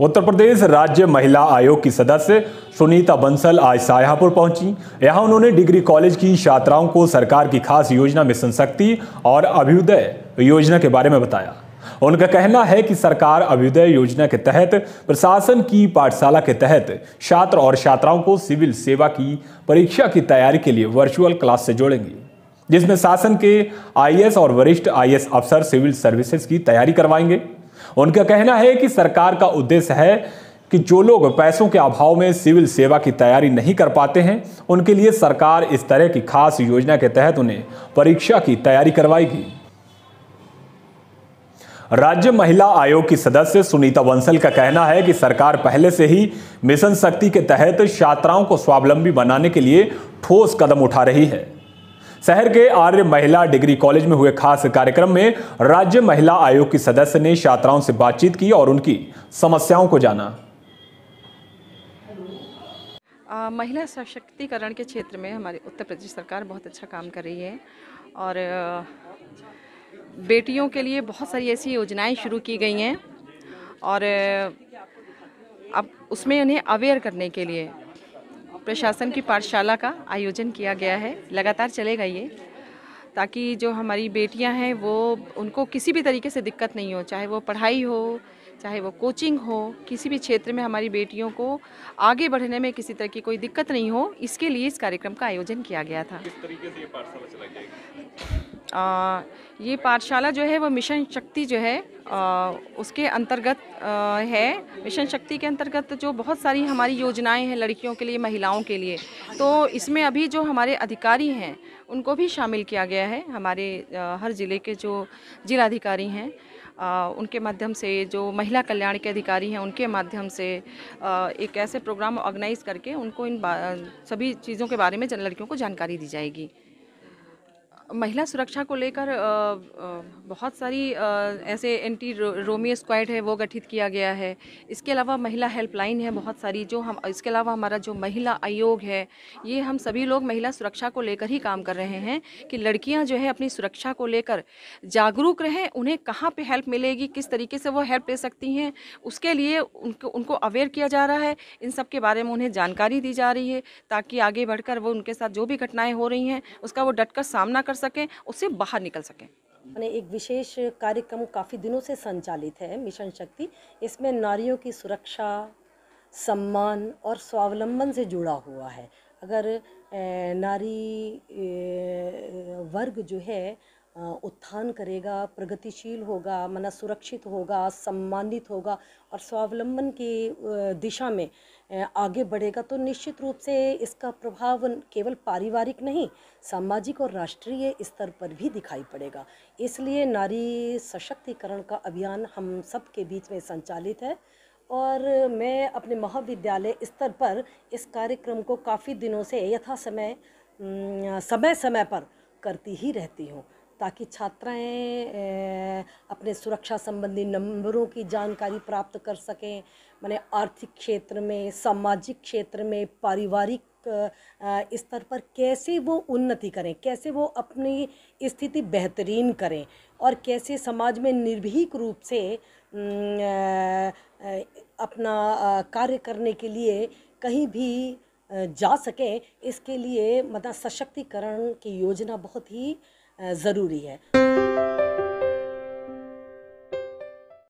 उत्तर प्रदेश राज्य महिला आयोग की सदस्य सुनीता बंसल आज सायापुर पहुंची यहां उन्होंने डिग्री कॉलेज की छात्राओं को सरकार की खास योजना मिशन शक्ति और अभ्युदय योजना के बारे में बताया उनका कहना है कि सरकार अभ्युदय योजना के तहत प्रशासन की पाठशाला के तहत छात्र और छात्राओं को सिविल सेवा की परीक्षा की तैयारी के लिए वर्चुअल क्लास से जोड़ेंगी जिसमें शासन के आईएएस और वरिष्ठ आईएएस अफसर सिविल सर्विसेज की तैयारी करवाएंगे उनका कहना है कि सरकार का उद्देश्य है कि जो लोग पैसों के अभाव में सिविल सेवा की तैयारी नहीं कर पाते हैं उनके लिए सरकार इस तरह की खास योजना के तहत उन्हें परीक्षा की तैयारी करवाएगी राज्य महिला आयोग की सदस्य सुनीता बंसल का कहना है कि सरकार पहले से ही मिशन शक्ति के तहत छात्राओं को स्वावलंबी बनाने के लिए ठोस कदम उठा रही है शहर के आर्य महिला डिग्री कॉलेज में हुए खास कार्यक्रम में राज्य महिला आयोग की सदस्य ने छात्राओं से बातचीत की और उनकी समस्याओं को जाना आ, महिला सशक्तिकरण के क्षेत्र में हमारी उत्तर प्रदेश सरकार बहुत अच्छा काम कर रही है और बेटियों के लिए बहुत सारी ऐसी योजनाएं शुरू की गई हैं और अब उसमें उन्हें अवेयर करने के लिए प्रशासन की पाठशाला का आयोजन किया गया है लगातार चलेगा ये ताकि जो हमारी बेटियां हैं वो उनको किसी भी तरीके से दिक्कत नहीं हो चाहे वो पढ़ाई हो चाहे वो कोचिंग हो किसी भी क्षेत्र में हमारी बेटियों को आगे बढ़ने में किसी तरह की कोई दिक्कत नहीं हो इसके लिए इस कार्यक्रम का आयोजन किया गया था किस तरीके से ये पाठशाला चलाई जाएगी आ, ये पाठशाला जो है वो मिशन शक्ति जो है आ, उसके अंतर्गत आ, है मिशन शक्ति के अंतर्गत जो बहुत सारी हमारी योजनाएं हैं लड़कियों के लिए महिलाओं के लिए तो इसमें अभी जो हमारे अधिकारी हैं उनको भी शामिल किया गया है हमारे आ, हर ज़िले के जो जिलाधिकारी हैं आ, उनके माध्यम से जो महिला कल्याण के अधिकारी हैं उनके माध्यम से आ, एक ऐसे प्रोग्राम ऑर्गेनाइज़ करके उनको इन सभी चीज़ों के बारे में लड़कियों को जानकारी दी जाएगी महिला सुरक्षा को लेकर बहुत सारी ऐसे एंटी रो रोमियो स्क्वाड है वो गठित किया गया है इसके अलावा महिला हेल्पलाइन है बहुत सारी जो हम इसके अलावा हमारा जो महिला आयोग है ये हम सभी लोग महिला सुरक्षा को लेकर ही काम कर रहे हैं कि लड़कियां जो है अपनी सुरक्षा को लेकर जागरूक रहें उन्हें कहाँ पर हेल्प मिलेगी किस तरीके से वो हेल्प ले सकती हैं उसके लिए उनको उनको अवेयर किया जा रहा है इन सब के बारे में उन्हें जानकारी दी जा रही है ताकि आगे बढ़कर वो उनके साथ जो भी घटनाएँ हो रही हैं उसका वो डट कर सामना कर कर सकें उससे बाहर निकल सकें मैंने एक विशेष कार्यक्रम काफ़ी दिनों से संचालित है मिशन शक्ति इसमें नारियों की सुरक्षा सम्मान और स्वावलंबन से जुड़ा हुआ है अगर नारी वर्ग जो है उत्थान करेगा प्रगतिशील होगा मना सुरक्षित होगा सम्मानित होगा और स्वावलंबन की दिशा में आगे बढ़ेगा तो निश्चित रूप से इसका प्रभाव केवल पारिवारिक नहीं सामाजिक और राष्ट्रीय स्तर पर भी दिखाई पड़ेगा इसलिए नारी सशक्तिकरण का अभियान हम सब के बीच में संचालित है और मैं अपने महाविद्यालय स्तर पर इस कार्यक्रम को काफ़ी दिनों से यथा समय समय समय पर करती ही रहती हूँ ताकि छात्राएं अपने सुरक्षा संबंधी नंबरों की जानकारी प्राप्त कर सकें मैंने आर्थिक क्षेत्र में सामाजिक क्षेत्र में पारिवारिक स्तर पर कैसे वो उन्नति करें कैसे वो अपनी स्थिति बेहतरीन करें और कैसे समाज में निर्भीक रूप से अपना कार्य करने के लिए कहीं भी जा सकें इसके लिए मतलब सशक्तिकरण की योजना बहुत ही ज़रूरी है